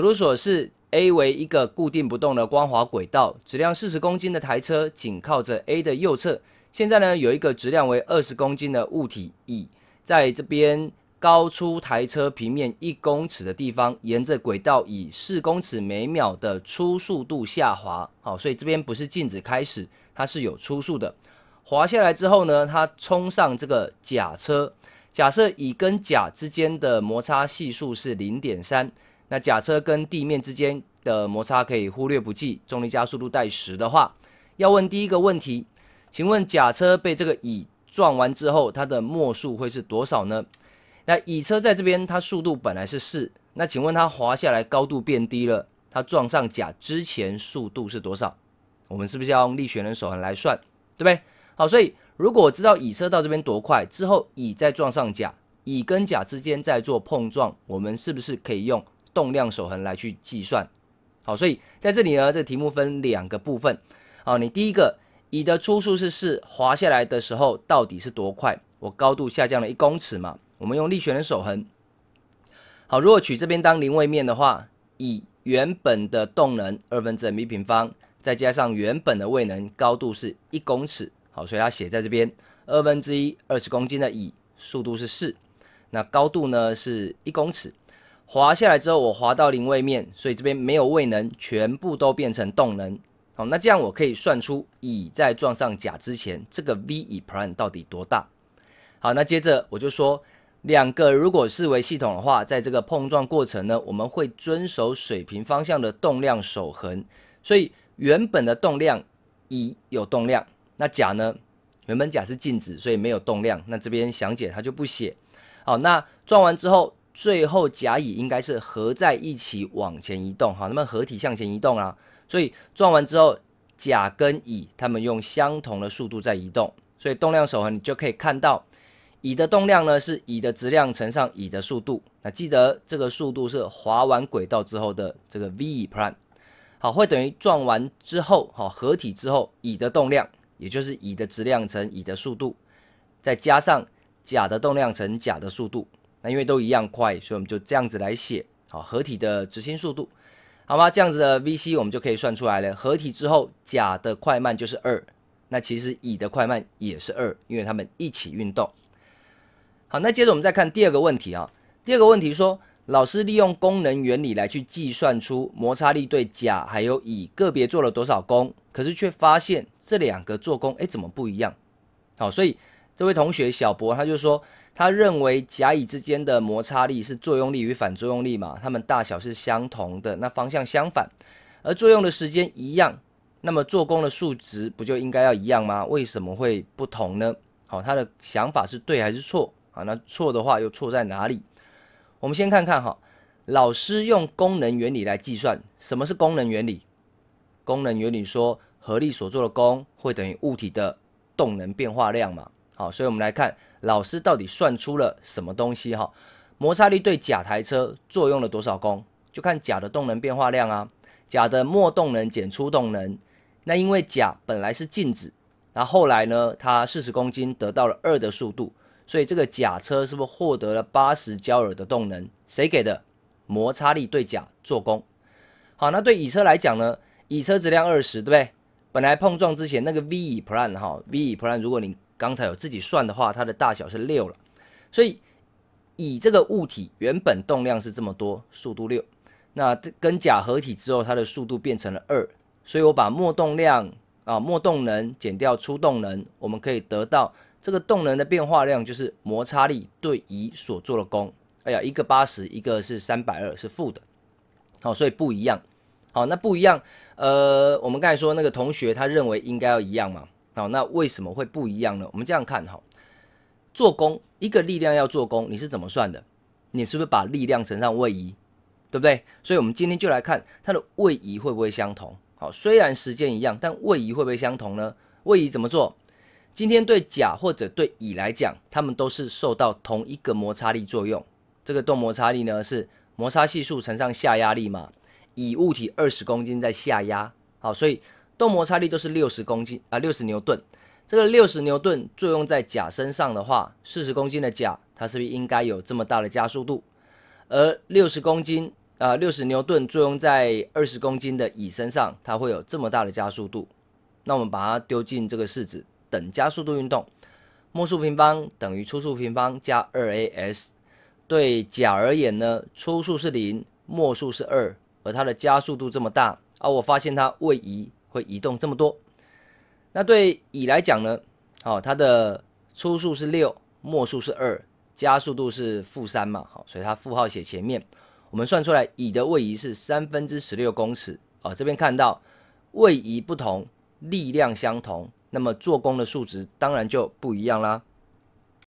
如所示，A 为一个固定不动的光滑轨道，质量四十公斤的台车紧靠着 A 的右侧。现在呢，有一个质量为二十公斤的物体乙，在这边高出台车平面一公尺的地方，沿着轨道以四公尺每秒的初速度下滑。好，所以这边不是静止开始，它是有初速的。滑下来之后呢，它冲上这个甲车。假设乙跟甲之间的摩擦系数是零点三。那甲车跟地面之间的摩擦可以忽略不计，重力加速度带十的话，要问第一个问题，请问甲车被这个乙撞完之后，它的末速会是多少呢？那乙车在这边，它速度本来是四，那请问它滑下来高度变低了，它撞上甲之前速度是多少？我们是不是要用力学人手痕来算，对不对？好，所以如果知道乙车到这边多快之后，乙再撞上甲，乙跟甲之间在做碰撞，我们是不是可以用？动量守恒来去计算，好，所以在这里呢，这题目分两个部分，好，你第一个乙的初速是四，滑下来的时候到底是多快？我高度下降了一公尺嘛，我们用力学的守恒，好，如果取这边当零位面的话，乙原本的动能二分之 m 平方，再加上原本的位能，高度是一公尺，好，所以它写在这边，二分之一二十公斤的乙速度是四，那高度呢是一公尺。滑下来之后，我滑到零位面，所以这边没有位能，全部都变成动能。好，那这样我可以算出乙在撞上甲之前，这个 v 乙 prime 到底多大？好，那接着我就说，两个如果视为系统的话，在这个碰撞过程呢，我们会遵守水平方向的动量守恒。所以原本的动量，乙有动量，那甲呢？原本甲是静止，所以没有动量。那这边详解它就不写。好，那撞完之后。最后，甲乙应该是合在一起往前移动，好，那么合体向前移动啦。所以撞完之后，甲跟乙他们用相同的速度在移动，所以动量守恒，你就可以看到乙的动量呢是乙的质量乘上乙的速度。那记得这个速度是滑完轨道之后的这个 v 乙 plan，好，会等于撞完之后，哈，合体之后乙的动量，也就是乙的质量乘乙的速度，再加上甲的动量乘甲的速度。那因为都一样快，所以我们就这样子来写，好合体的执行速度，好吗？这样子的 Vc 我们就可以算出来了。合体之后，甲的快慢就是二，那其实乙的快慢也是二，因为他们一起运动。好，那接着我们再看第二个问题啊。第二个问题说，老师利用功能原理来去计算出摩擦力对甲还有乙个别做了多少功，可是却发现这两个做功，哎，怎么不一样？好，所以这位同学小博他就说。他认为甲乙之间的摩擦力是作用力与反作用力嘛，它们大小是相同的，那方向相反，而作用的时间一样，那么做功的数值不就应该要一样吗？为什么会不同呢？好，他的想法是对还是错啊？那错的话又错在哪里？我们先看看哈，老师用功能原理来计算，什么是功能原理？功能原理说合力所做的功会等于物体的动能变化量嘛？好，所以我们来看老师到底算出了什么东西哈？摩擦力对甲台车作用了多少功？就看甲的动能变化量啊，甲的末动能减初动能。那因为甲本来是静止，那后来呢，它四十公斤得到了二的速度，所以这个甲车是不是获得了八十焦耳的动能？谁给的？摩擦力对甲做功。好，那对乙车来讲呢？乙车质量二十，对不对？本来碰撞之前那个 v 乙 plan 哈，v 乙 plan，如果你刚才有自己算的话，它的大小是六了，所以乙这个物体原本动量是这么多，速度六，那跟甲合体之后，它的速度变成了二，所以我把末动量啊末动能减掉初动能，我们可以得到这个动能的变化量就是摩擦力对乙所做的功。哎呀，一个八十，一个是三百二，是负的，好，所以不一样。好，那不一样。呃，我们刚才说那个同学，他认为应该要一样嘛？好，那为什么会不一样呢？我们这样看哈，做功一个力量要做功，你是怎么算的？你是不是把力量乘上位移，对不对？所以，我们今天就来看它的位移会不会相同。好，虽然时间一样，但位移会不会相同呢？位移怎么做？今天对甲或者对乙来讲，它们都是受到同一个摩擦力作用，这个动摩擦力呢是摩擦系数乘上下压力嘛？乙物体二十公斤在下压，好，所以。动摩擦力都是六十公斤啊，六十牛顿。这个六十牛顿作用在甲身上的话，四十公斤的甲，它是不是应该有这么大的加速度？而六十公斤啊，六十牛顿作用在二十公斤的乙身上，它会有这么大的加速度？那我们把它丢进这个式子，等加速度运动，末速平方等于初速平方加二 a s。对甲而言呢，初速是零，末速是二，而它的加速度这么大啊，我发现它位移。会移动这么多。那对乙来讲呢？哦，它的初速是六，末速是二，加速度是负三嘛。好，所以它负号写前面。我们算出来乙的位移是三分之十六公尺。啊，这边看到位移不同，力量相同，那么做工的数值当然就不一样啦。